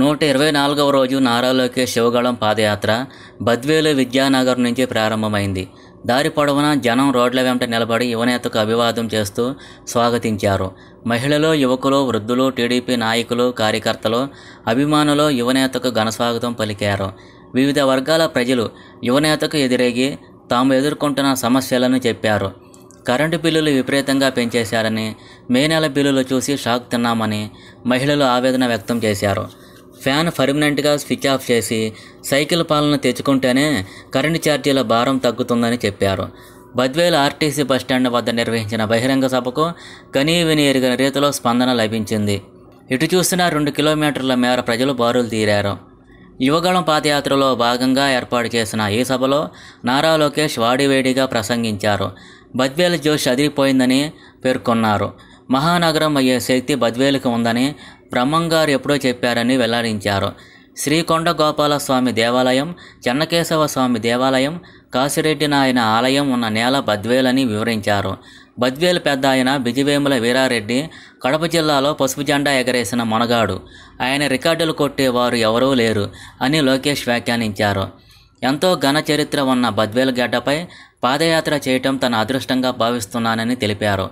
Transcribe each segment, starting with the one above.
నూట ఇరవై నాలుగవ రోజు నారా లోకేష్ శివగళం పాదయాత్ర బద్వేలు విద్యానగర్ నుంచి ప్రారంభమైంది దారి పొడవున జనం రోడ్ల వెంట నిలబడి యువనేతకు అభివాదం చేస్తూ స్వాగతించారు మహిళలు యువకులు వృద్ధులు టీడీపీ నాయకులు కార్యకర్తలు అభిమానులు యువనేతకు ఘనస్వాగతం పలికారు వివిధ వర్గాల ప్రజలు యువనేతకు ఎదురేగి తాము ఎదుర్కొంటున్న సమస్యలను చెప్పారు కరెంటు బిల్లులు విపరీతంగా పెంచేశారని మే నెల బిల్లులు చూసి షాక్ తిన్నామని మహిళలు ఆవేదన వ్యక్తం చేశారు ఫ్యాన్ పర్మనెంట్గా స్విచ్ ఆఫ్ చేసి సైకిల్ పాలన తెచ్చుకుంటేనే కరెంటు ఛార్జీల భారం తగ్గుతుందని చెప్పారు బద్వేల్ ఆర్టీసీ బస్టాండ్ వద్ద నిర్వహించిన బహిరంగ సభకు కనీ విని ఎరిగిన రీతిలో స్పందన లభించింది ఇటు చూసిన రెండు కిలోమీటర్ల మేర ప్రజలు బారులు తీరారు యువగళం పాదయాత్రలో భాగంగా ఏర్పాటు చేసిన ఈ సభలో నారా లోకేష్ వాడివేడిగా ప్రసంగించారు బద్వేల్ జోష్ అదిరిపోయిందని పేర్కొన్నారు మహానగరం అయ్యే శక్తి బద్వేలుకు ఉందని బ్రహ్మంగారు ఎప్పుడో చెప్పారని వెల్లడించారు శ్రీకొండ గోపాలస్వామి దేవాలయం చెన్నకేశవ స్వామి దేవాలయం కాశిరెడ్డి నాయన ఆలయం ఉన్న నేల బద్వేలని వివరించారు బద్వేలు పెద్ద ఆయన బిజివేముల వీరారెడ్డి కడప జిల్లాలో పసుపు జెండా ఎగరేసిన మొనగాడు ఆయన రికార్డులు కొట్టేవారు ఎవరూ లేరు అని లోకేష్ వ్యాఖ్యానించారు ఎంతో ఘన చరిత్ర ఉన్న బద్వేలగడ్డపై పాదయాత్ర చేయటం తన అదృష్టంగా భావిస్తున్నానని తెలిపారు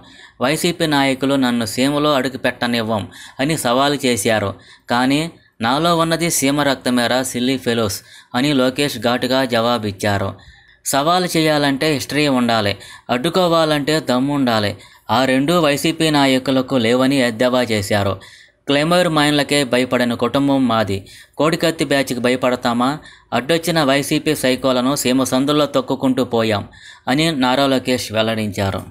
వైసీపీ నాయకులు నన్ను సీమలో అడుగుపెట్టనివ్వం అని సవాలు చేశారు కానీ నాలో ఉన్నది సీమ రక్తమేర సిల్లీ ఫెలోస్ అని లోకేష్ ఘాటుగా జవాబిచ్చారు సవాలు చేయాలంటే హిస్టరీ ఉండాలి అడ్డుకోవాలంటే దమ్ముండాలి ఆ రెండూ వైసీపీ నాయకులకు లేవని ఎద్దేవా చేశారు క్లెమర్ మైన్లకే భయపడిన కుటుంబం మాది కోడికత్తి బ్యాచ్కి భయపడతామా అడ్డొచ్చిన వైసీపీ సైకోలను సీమ సందుల్లో తొక్కుకుంటూ పోయాం అని నారా లోకేష్ వెల్లడించారు